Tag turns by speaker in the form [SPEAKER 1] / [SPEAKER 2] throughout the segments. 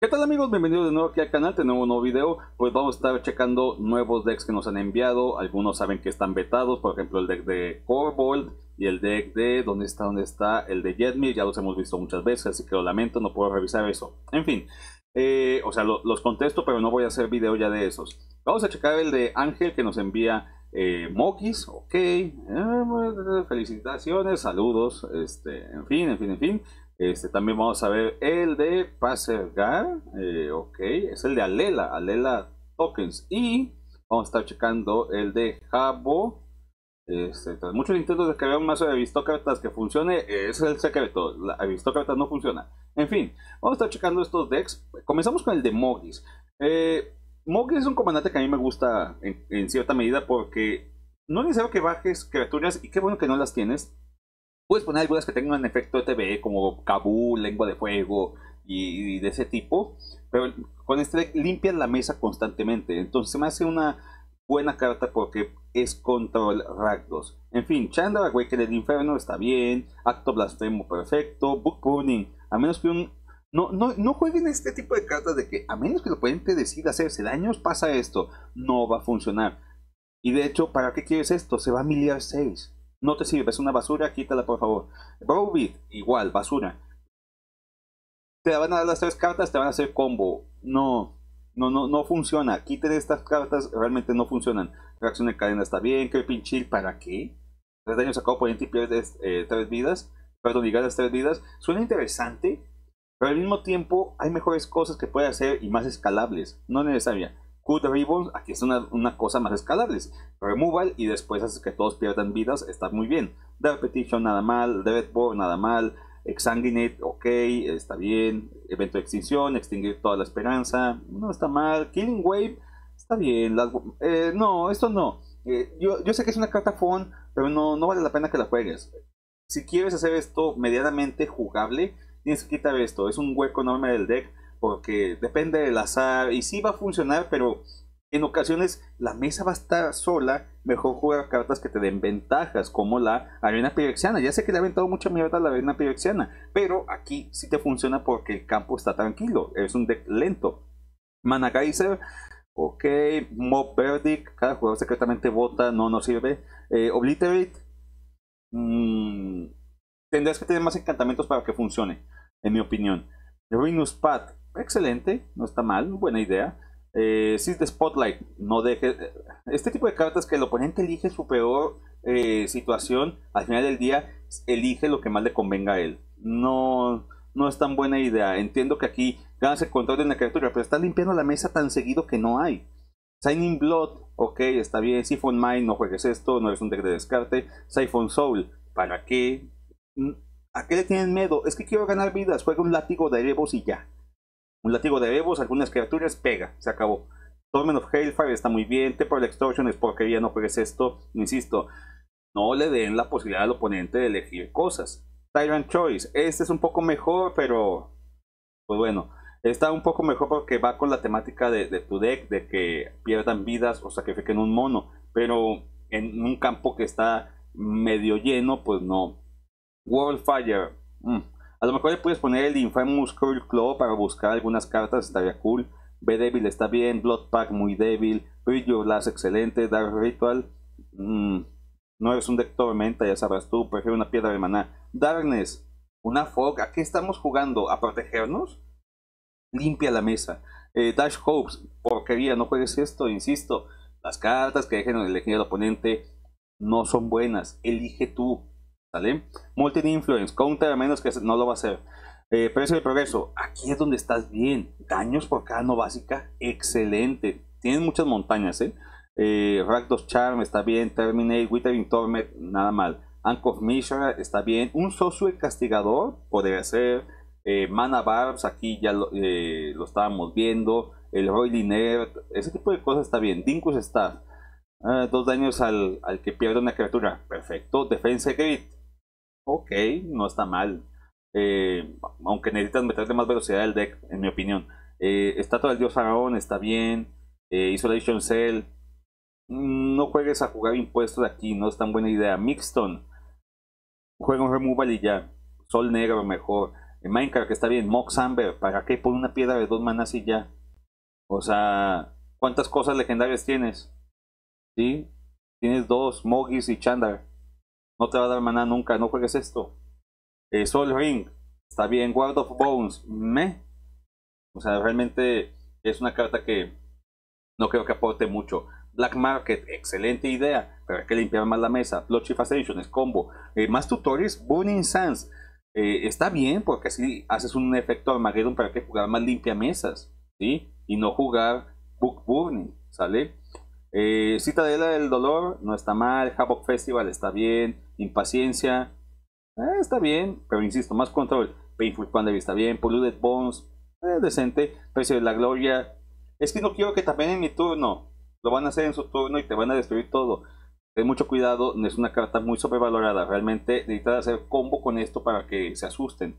[SPEAKER 1] ¿Qué tal amigos? Bienvenidos de nuevo aquí al canal, tenemos un nuevo video, pues vamos a estar checando nuevos decks que nos han enviado, algunos saben que están vetados, por ejemplo el deck de Corbold y el deck de, ¿dónde está? ¿dónde está? El de Jetmir, ya los hemos visto muchas veces, así que lo lamento, no puedo revisar eso. En fin, eh, o sea, los contesto, pero no voy a hacer video ya de esos. Vamos a checar el de Ángel que nos envía eh, Mokis, ok, eh, pues, felicitaciones, saludos, este, en fin, en fin, en fin. Este, también vamos a ver el de Passergar. Eh, ok, es el de Alela, Alela Tokens. Y vamos a estar checando el de Jabo. Este, muchos intentos de crear un mazo de aristócratas que funcione, es el secreto. La aristócrata no funciona. En fin, vamos a estar checando estos decks. Comenzamos con el de Mogis. Eh, Mogis es un comandante que a mí me gusta en, cierta medida porque no es necesario que bajes criaturas y qué bueno que no las tienes Puedes poner algunas que tengan efecto TV, e como Kabu, Lengua de Fuego y, de ese tipo, pero con este limpian la mesa constantemente. Entonces se me hace una buena carta porque es control Ragdos. En fin, Chandra que del Inferno está bien, Acto Blasfemo perfecto, Book Burning, a menos que un... No, no, no jueguen este tipo de cartas de que a menos que el oponente decida hacerse daños, pasa esto. No va a funcionar. Y de hecho, ¿para qué quieres esto? Se va a miliar 6 no te sirve, es una basura, quítala por favor. Browbeat, igual, basura. Te van a dar las tres cartas, te van a hacer combo. No, no, no, no funciona. quítale estas cartas, realmente no funcionan. Reacción de cadena está bien, Creeping Chill, ¿para qué? Tres daños sacado por y pierdes eh, tres vidas. Perdón, y ganas tres vidas. Suena interesante, pero al mismo tiempo hay mejores cosas que puede hacer y más escalables. No necesaria. Good Ribbon, aquí es una, una cosa más escalable. Removal y después hace que todos pierdan vidas, está muy bien. The Repetition, nada mal. Deathborn, nada mal. Exanguinate, ok, está bien. Evento de extinción, extinguir toda la esperanza, no está mal. Killing Wave, está bien. Eh, no, esto no. Eh, yo, yo, sé que es una carta fun, pero no, no vale la pena que la juegues. Si quieres hacer esto medianamente jugable, tienes que quitar esto. Es un hueco enorme del deck porque depende del azar y sí va a funcionar, pero en ocasiones la mesa va a estar sola, mejor jugar cartas que te den ventajas, como la arena pirexiana. Ya sé que le ha aventado mucha mierda a la arena pirexiana, pero aquí sí te funciona porque el campo está tranquilo, es un deck lento. Mana geyser ok, Mob Verdict, cada jugador secretamente vota, no nos sirve. Eh, Obliterate, mm, tendrás que tener más encantamientos para que funcione, en mi opinión. Ruinous Path, excelente, no está mal, buena idea. Eh, Spotlight, no deje. Este tipo de cartas que el oponente elige su peor eh, situación, al final del día elige lo que más le convenga a él. No, no es tan buena idea. Entiendo que aquí ganas el control de una criatura, pero estás limpiando la mesa tan seguido que no hay. Signing Blood, ok, está bien. Siphon mind, no juegues esto, no es un deck de descarte. Siphon Soul, ¿para qué? ¿A qué le tienen miedo? Es que quiero ganar vidas, juega un látigo de Erebos y ya. Un latigo de Bebos, algunas criaturas, pega, se acabó. Torment of Hellfire está muy bien, Temporal Extortion es ya no es esto, insisto. No le den la posibilidad al oponente de elegir cosas. Tyrant Choice, este es un poco mejor, pero... Pues bueno, está un poco mejor porque va con la temática de, de tu deck, de que pierdan vidas o sacrifiquen un mono. Pero en un campo que está medio lleno, pues no. Worldfire, mm, a lo mejor le puedes poner el Infamous Curl Claw para buscar algunas cartas, estaría cool. B débil está bien, Blood Pack muy débil, Brillo Last excelente, Dark Ritual. Mm, no eres un deck tormenta, ya sabrás tú, prefiero una piedra de maná. Darkness, una Fog, ¿a qué estamos jugando? ¿A protegernos? Limpia la mesa. Eh, Dash Hopes, porquería, no juegues esto, insisto. Las cartas que dejen elegir al oponente no son buenas, elige tú ¿Sale? Multi influence, counter a menos que no lo va a hacer. Eh, precio de progreso, aquí es donde estás bien. Daños por cada no básica, excelente. Tienen muchas montañas, ¿eh? eh Charm está bien. Terminate, Withering Torment, nada mal. Ank of Mishra está bien. Un Sosue Castigador podría ser. Eh, Mana Barbs, aquí ya lo, estábamos viendo. El Roy ese tipo de cosas está bien. Dinkus está. Ah, dos daños al, al que pierde una criatura. Perfecto. Defense Grid Ok, no está mal. Eh, aunque necesitas meterle más velocidad al deck, en mi opinión. Eh, Estatua del Dios Faraón está bien. Eh, Isolation Cell. Mm, no juegues a jugar impuestos aquí, no es tan buena idea. Mixton. Juega un removal y ya. Sol Negro mejor. Minecraft está bien. Mox Amber. ¿Para qué pon una piedra de dos manas y ya? O sea, ¿cuántas cosas legendarias tienes? ¿Sí? Tienes dos, Mogis y Chandar. No te va a dar maná nunca, no juegues esto. Eh, Sol Soul Ring, está bien. Guard of Bones, me. O sea, realmente es una carta que no creo que aporte mucho. Black Market, excelente idea, pero hay que limpiar más la mesa. Blockchain Ascension es combo. Eh, más tutores, Burning Sands. Eh, está bien porque así haces un efecto Armageddon para que jugar más limpia mesas, ¿sí? Y no jugar Book Burning, ¿sale? de eh, Citadela del Dolor no está mal, Havoc Festival está bien, Impaciencia eh, está bien, pero insisto, más control. Painful Pandemic está bien, Polluted Bones, eh, decente, Precio de la Gloria. Es que no quiero que también en mi turno, lo van a hacer en su turno y te van a destruir todo. Ten mucho cuidado, es una carta muy sobrevalorada. Realmente necesitas hacer combo con esto para que se asusten.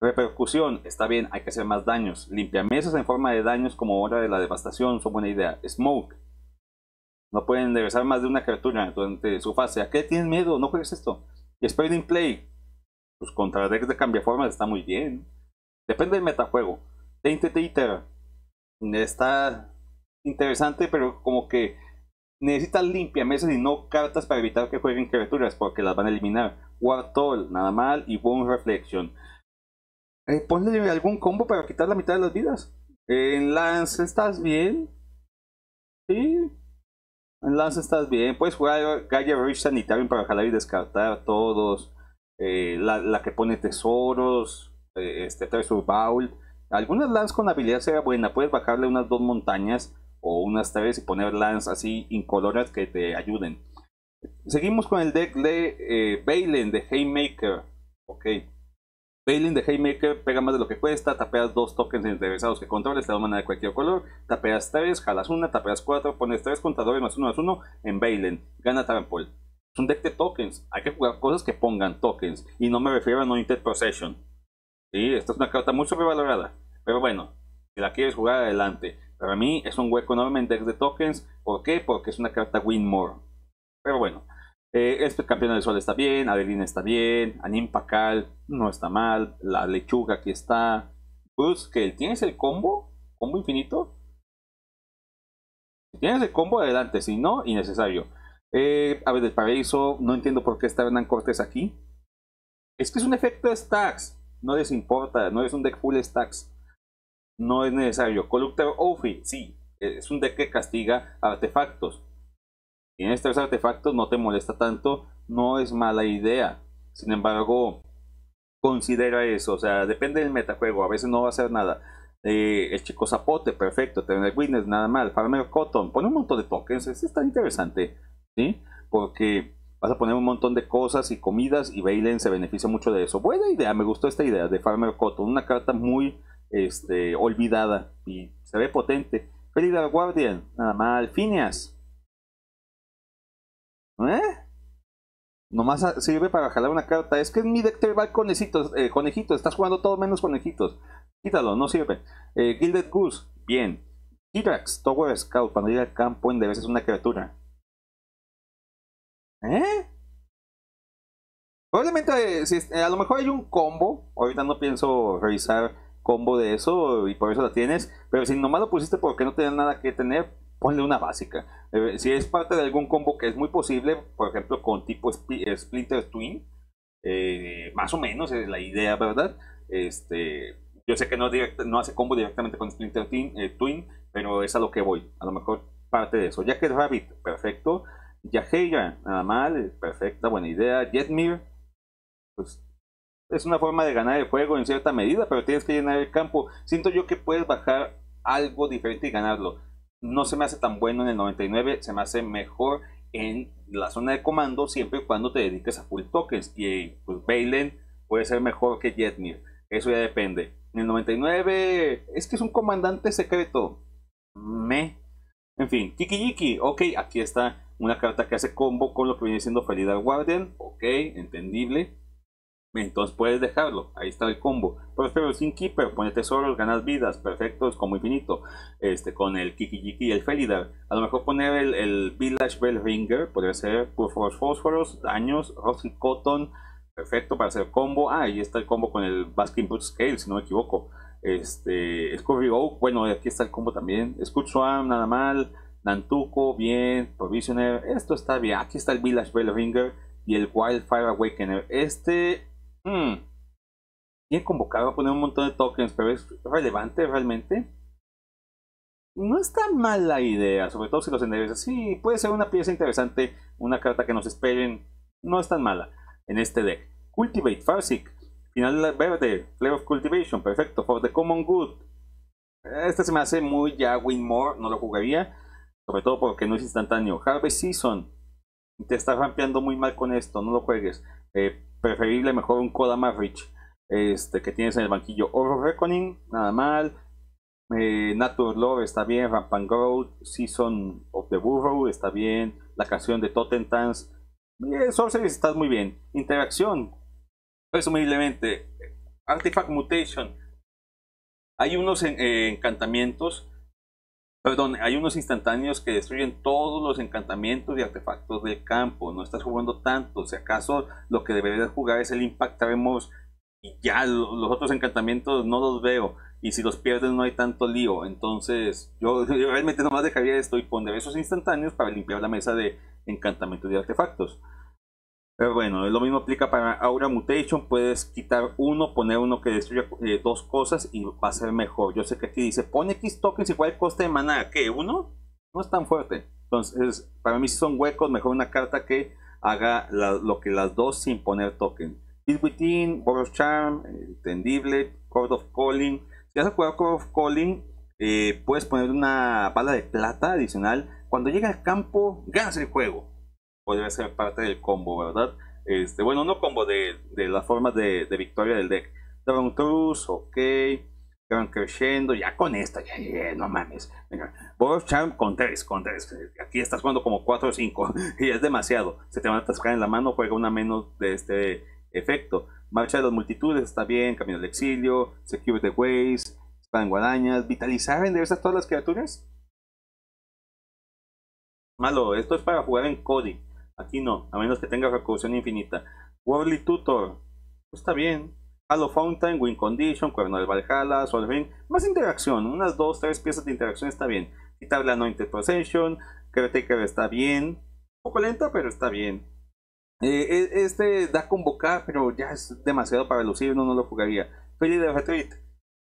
[SPEAKER 1] Repercusión, está bien, hay que hacer más daños. Limpia mesas en forma de daños como hora de la devastación, son buena idea. Smoke, no pueden regresar más de una criatura durante su fase. ¿A qué tienes miedo? No juegues esto. Y Spreading Play. Pues contra decks de cambiaformas está muy bien. Depende del metajuego. Tainted Eater. Mm, está interesante, pero como que necesita limpia mesa y no cartas para evitar que jueguen criaturas, porque las van a eliminar. Wartol, nada mal, y Bone Reflection. Eh, ponle algún combo para quitar la mitad de las vidas. En Lance, ¿estás bien? Sí, en estás bien. Puedes jugar Gaia Reach Sanitarium para jalar y descartar todos. Eh, la, que pone tesoros. Eh, este Treasure Bowl. Algunas Lance con habilidad será buena. Puedes bajarle unas dos montañas o unas tres y poner Lance así incoloras que te ayuden. Seguimos con el deck de eh, Balen de Haymaker. Ok. Bailing de Haymaker pega más de lo que cuesta, tapeas dos tokens interesados que controles, te da de cualquier color, tapeas tres, jalas una, tapeas cuatro, pones tres contadores más uno más uno en bailen, gana trampol. Es un deck de tokens, hay que jugar cosas que pongan tokens, y no me refiero a No Procession Sí, esta es una carta mucho sobrevalorada, pero bueno, si la quieres jugar adelante. Para mí es un hueco enorme en deck de tokens, ¿por qué? Porque es una carta Win More. Pero bueno, eh, este campeón del sol está bien, Adeline está bien, Anim Pacal no está mal, la lechuga aquí está. Bruce, pues, tienes el combo, combo infinito. Si tienes el combo, adelante, si no, innecesario. Eh, a ver, del paraíso, no entiendo por qué está Hernán Cortés aquí. Es que es un efecto de stacks, no les importa, no es un deck full stacks. No es necesario. Collector Ophi, sí, es un deck que castiga artefactos Tienes tres artefactos, no te molesta tanto, no es mala idea. Sin embargo, considera eso. O sea, depende del metajuego. A veces no va a ser nada. Eh, el chico zapote, perfecto. Tener witness, nada mal. Farmer Cotton, pone un montón de tokens. Es está interesante. ¿Sí? Porque vas a poner un montón de cosas y comidas y Bailen se beneficia mucho de eso. Buena idea, me gustó esta idea de Farmer Cotton. Una carta muy este, olvidada y se ve potente. feliz Guardian, nada mal. Phineas, ¿Eh? Nomás sirve para jalar una carta. Es que en mi deck va conejitos, eh, conejitos. Estás jugando todo menos conejitos. Quítalo, no sirve. Eh, Gilded Goose, bien. Kirax, Tower Scout, cuando llega al campo en de una criatura. ¿Eh? Probablemente, eh, a lo mejor hay un combo. Ahorita no pienso revisar combo de eso y por eso la tienes. Pero si nomás lo pusiste porque no tenía nada que tener, ponle una básica. Eh, si es parte de algún combo que es muy posible, por ejemplo, con tipo eh, Splinter Twin, eh, más o menos es la idea, ¿verdad? Este, yo sé que no, hace combo directamente con Splinter Twin, Twin, pero es a lo que voy. A lo mejor parte de eso. ya que Rabbit, perfecto. Yaheira, nada mal, perfecta, buena idea. Jetmir, pues es una forma de ganar el juego en cierta medida, pero tienes que llenar el campo. Siento yo que puedes bajar algo diferente y ganarlo no se me hace tan bueno en el 99, se me hace mejor en la zona de comando siempre y cuando te dediques a full tokens. Y pues Balen puede ser mejor que Jetmir, eso ya depende. En el 99 es que es un comandante secreto. Me. En fin, Kiki Yiki, ok, aquí está una carta que hace combo con lo que viene siendo felida Guardian ok, entendible. Entonces puedes dejarlo, ahí está el combo. Pero sin Keeper, pone tesoros, ganas vidas, perfecto es como infinito. Este, con el Kikijiki y el Felidar. A lo mejor poner el, Village Bell Ringer, podría ser Fósforos, Fósforos, Daños, Rosy Cotton, perfecto para hacer combo. Ah, ahí está el combo con el Baskin Brute Scale, si no me equivoco. Este, Scurry Oak, bueno, aquí está el combo también. Scoot Swarm, nada mal. Nantuko, bien. Provisioner, esto está bien. Aquí está el Village Bell Ringer y el Wildfire Awakener. Este hmm, Bien convocado a poner un montón de tokens, pero es relevante realmente. No es tan mala idea, sobre todo si los enderezas. Sí, puede ser una pieza interesante, una carta que nos esperen. No es tan mala en este deck. Cultivate, Farsic, final verde, Flare of Cultivation, perfecto. For the Common Good. Este se me hace muy ya more, no lo jugaría. Sobre todo porque no es instantáneo. Harvest Season, te está rampeando muy mal con esto, no lo juegues. Eh, preferible mejor un más rich este, que tienes en el banquillo. Oro Reckoning, nada mal. Eh, Natural Love está bien. Rampant Gold, Season of the Burrow está bien. La canción de Totten Tans. Eh, está muy bien. Interacción, presumiblemente. Artifact Mutation. Hay unos eh, encantamientos Perdón, hay unos instantáneos que destruyen todos los encantamientos y artefactos del campo. No estás jugando tanto. Si acaso lo que deberías jugar es el impactaremos y ya los otros encantamientos no los veo. Y si los pierdes no hay tanto lío. Entonces yo, yo realmente nomás dejaría esto y poner esos instantáneos para limpiar la mesa de encantamientos y artefactos. Pero eh, bueno, lo mismo aplica para Aura Mutation. Puedes quitar uno, poner uno que destruya eh, dos cosas y va a ser mejor. Yo sé que aquí dice, pone X tokens igual coste de maná. ¿Qué? ¿Uno? No es tan fuerte. Entonces, para mí si son huecos, mejor una carta que haga lo que las dos sin poner token. Hit Within, Charm, Tendible, Cord of Calling. Si vas a Cord of Calling, eh, puedes poner una bala de plata adicional. Cuando llega al campo, ganas el juego podría ser parte del combo, ¿verdad? Este, bueno, no combo de, de las formas de, victoria del deck. Dragon Truce, ok. Gran Crescendo, ya con esta, ya, ya no mames. Venga, con 3, con 3. Aquí estás jugando como 4 o 5 y es demasiado. Se te van a atascar en la mano, juega una menos de este efecto. Marcha de las multitudes, está bien. Camino del exilio, Secure the Ways, Span Guadañas, Vitalizar, en a todas las criaturas. Malo, esto es para jugar en Cody Aquí no, a menos que tenga recursión infinita. Worldly Tutor. Pues está bien. Halo Fountain, Win Condition, Cuerno del Valhalla, solven Más interacción. Unas dos, tres piezas de interacción está bien. Quitarle la Anointed Procession. Caretaker está bien. Un poco lenta, pero está bien. Eh, e, este da convocar, pero ya es demasiado para lucir. No, no lo jugaría. Feli de Retreat.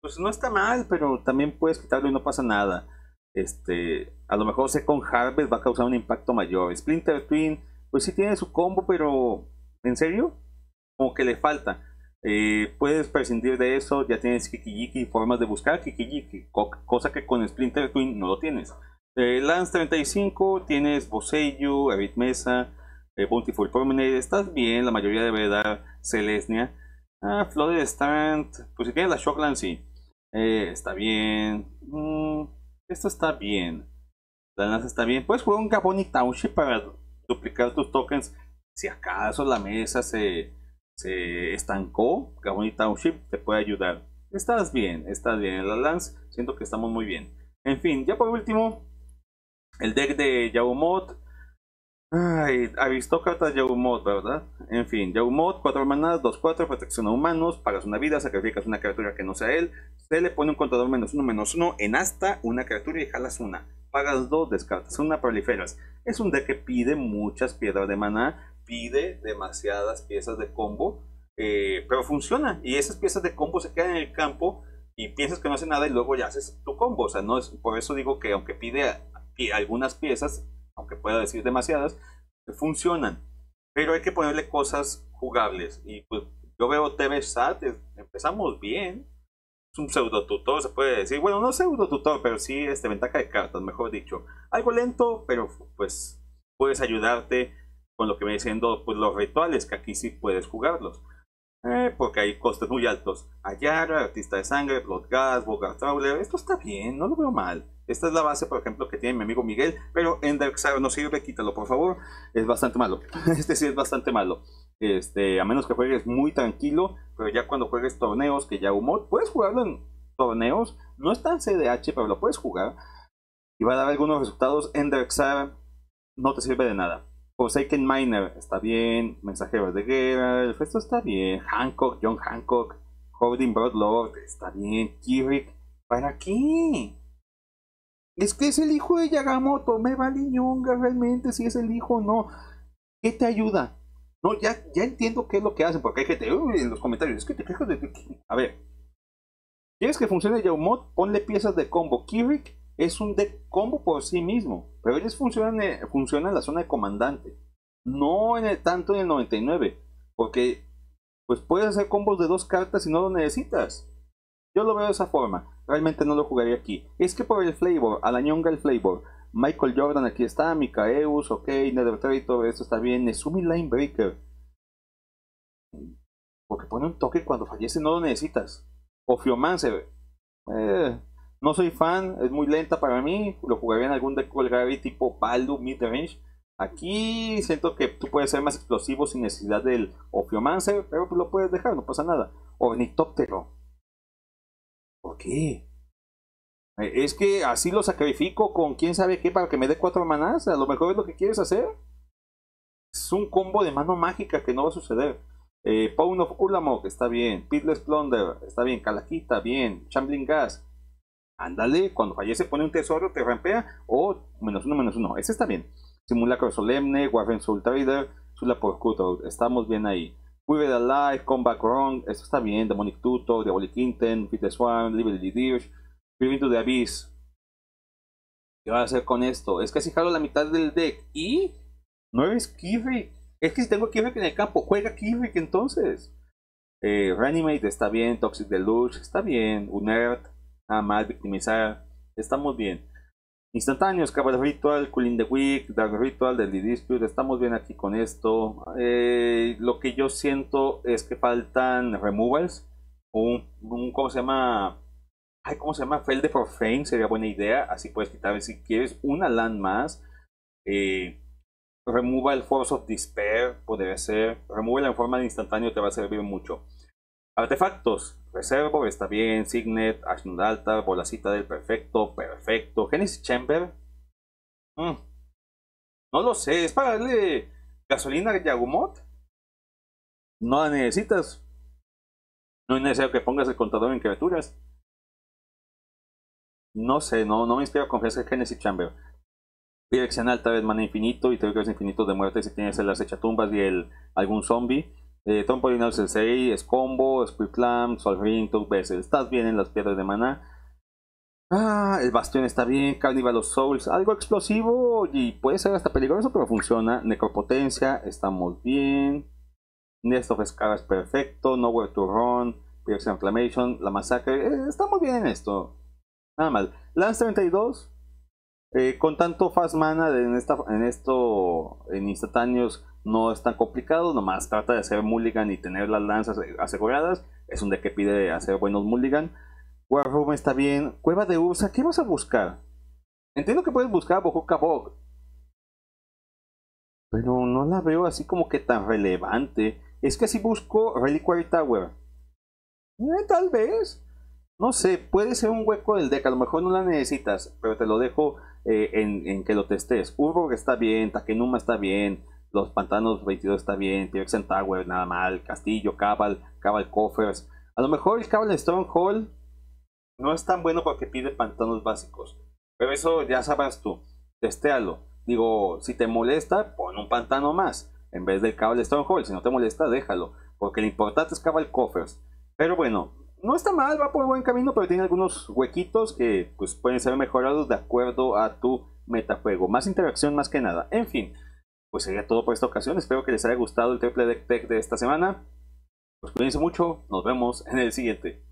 [SPEAKER 1] Pues no está mal, pero también puedes quitarlo y no pasa nada. Este, a lo mejor con Harvest va a causar un impacto mayor. Splinter Twin pues sí tiene su combo, pero en serio, como que le falta. Eh, puedes prescindir de eso, ya tienes Kikijiki, formas de buscar Kikijiki, cosa que con Splinter Twin no lo tienes. Eh, Lance 35, tienes Bosello, david Mesa, eh, Bountiful Promenade, estás bien, la mayoría de verdad Celestia. Ah, Flooded Stand, pues si tienes la Shockland, sí. Eh, está bien. Mm, esto está bien. La Lance está bien. Puedes jugar un y Township para duplicar tus tokens. Si acaso la mesa se, se estancó, Gaboni Township te puede ayudar. Estás bien, estás bien. En la Lance siento que estamos muy bien. En fin, ya por último, el deck de Mot. Ay, aristócrata mod, ¿verdad? En fin, mod, cuatro manadas, dos cuatro, protección a humanos, pagas una vida, sacrificas una criatura que no sea él, se le pone un contador menos uno, menos uno, en hasta una criatura y jalas una. Pagas dos, descartas una, proliferas. Es un deck que pide muchas piedras de maná, pide demasiadas piezas de combo, eh, pero funciona. Y esas piezas de combo se quedan en el campo y piensas que no hace nada y luego ya haces tu combo. O sea, no es, por eso digo que aunque pide algunas piezas, aunque pueda decir demasiadas, eh, funcionan. Pero hay que ponerle cosas jugables. Y pues yo veo TV Sat, empezamos bien. Es un pseudo tutor, se puede decir. Bueno, no pseudo tutor, pero sí este, ventaja de cartas, mejor dicho. Algo lento, pero pues puedes ayudarte con lo que me diciendo pues, los rituales, que aquí sí puedes jugarlos. Eh, porque hay costes muy altos. Ayara, Artista de Sangre, Bloodgas, Bogartable, esto está bien, no lo veo mal. Esta es la base, por ejemplo, que tiene mi amigo Miguel, pero en no sirve, quítalo por favor, es bastante malo. Este sí es bastante malo. Este, a menos que juegues muy tranquilo, pero ya cuando juegues torneos, que ya humor, puedes jugarlo en torneos, no es tan CDH, pero lo puedes jugar y va a dar algunos resultados. En no te sirve de nada. Forsaken pues, Miner está bien, Mensajeros de Guerra, el resto está bien, Hancock, John Hancock, Holding Broadlord está bien, kirik ¿para qué? Es que es el hijo de Yagamoto, me vale ñonga realmente si es el hijo o no. ¿Qué te ayuda? No, ya, ya entiendo qué es lo que hacen, porque hay gente en los comentarios, es que te quejas de... A ver, ¿quieres que funcione Yaumot? Ponle piezas de combo. Kirik es un deck combo por sí mismo. Pero ellos funcionan eh, funciona en la zona de comandante. No en el, tanto en el 99. Porque pues puedes hacer combos de dos cartas si no lo necesitas. Yo lo veo de esa forma. Realmente no lo jugaría aquí. Es que por el flavor, a la el flavor. Michael Jordan aquí está, Mikaeus, ok, Nether esto está bien. Nezumi Linebreaker. Porque pone un toque cuando fallece, no lo necesitas. O Fiomancer. Eh, no soy fan, es muy lenta para mí. Lo jugaría en algún deck Golgari tipo Mid Midrange. Aquí siento que tú puedes ser más explosivo sin necesidad del Ophiomancer, pero pues lo puedes dejar, no pasa nada. Ornitóptero. ¿Por qué? Eh, es que así lo sacrifico con quién sabe qué para que me dé cuatro manás. A lo mejor es lo que quieres hacer. Es un combo de mano mágica que no va a suceder. Eh, of Ulamog está bien. Pitless Plunder está bien. Calaquita, bien. Chambling Gas Ándale, cuando fallece pone un tesoro, te rampea, o menos uno, menos uno. Ese está bien. Simulacro solemne, Warren Soul Trader, Sula Porcuto, estamos bien ahí. We the Life, Comeback Wrong, eso está bien. Demonic Tutor, Diabolic Intent, peter Swan, Liberty Dirge, viviendo de Abyss. ¿Qué va a hacer con esto? Es que si jalo la mitad del deck y no eres Kirby. Es que si tengo Kirby en el campo, juega Kirby entonces. Eh, Reanimate está bien, Toxic deluge está bien, Unert nada más, victimizar, estamos bien. Instantáneos, Cabal Ritual, Cooling the Week, Dark Ritual, del Dispute, estamos bien aquí con esto. Eh, lo que yo siento es que faltan removals, un, ¿cómo se llama? Ay, ¿cómo se llama? Felde for Fame sería buena idea, así puedes quitar si quieres una land más. Eh, el Force of Despair podría ser, removal en forma de instantáneo te va a servir mucho. Artefactos. Reservo, está bien. Signet, Ashundalta, Altar, Bolacita del Perfecto, perfecto. Genesis Chamber. Mm. No lo sé, es para darle gasolina a Yagumot. No la necesitas. No es necesario que pongas el contador en criaturas. No sé, no, no me inspira confianza en Genesis Chamber. Dirección alta vez mana infinito y que es infinito de muerte si tienes el acecha tumbas y el algún zombie. Eh, Tom Polinar seis, es combo, Sol Ring, Tug Estás bien en las piedras de mana Ah, el bastión está bien, Carnival of Souls, algo explosivo y puede ser hasta peligroso, pero funciona. Necropotencia, estamos bien. Nest of Scar es perfecto, Nowhere to Run, Pierce Inflammation, La Masacre, eh, estamos bien en esto. Nada mal. Lance 32, eh, con tanto fast mana esta, en esto, en instantáneos, no es tan complicado, nomás trata de hacer mulligan y tener las lanzas eh, aseguradas. Es un deck que pide hacer buenos mulligan. War está bien. Cueva de Ursa, ¿qué vas a buscar? Entiendo que puedes buscar a Pero no la veo así como que tan relevante. Es que si busco Reliquary Tower. Eh, tal vez. No sé, puede ser un hueco del deck. A lo mejor no la necesitas. Pero te lo dejo eh, en, en, que lo testes. Urborg está bien. Takenuma está bien los pantanos 22 está bien, T-Rex nada mal, Castillo, Cabal, Cabal Coffers. A lo mejor el Cabal Stronghold no es tan bueno porque pide pantanos básicos. Pero eso ya sabrás tú, testéalo. Digo, si te molesta, pon un pantano más en vez del Cabal Stronghold. Si no te molesta, déjalo, porque lo importante es Cabal Coffers. Pero bueno, no está mal, va por buen camino, pero tiene algunos huequitos que pues, pueden ser mejorados de acuerdo a tu metajuego. Más interacción más que nada. En fin pues sería todo por esta ocasión. Espero que les haya gustado el Temple deck tech de esta semana. Pues cuídense mucho, nos vemos en el siguiente.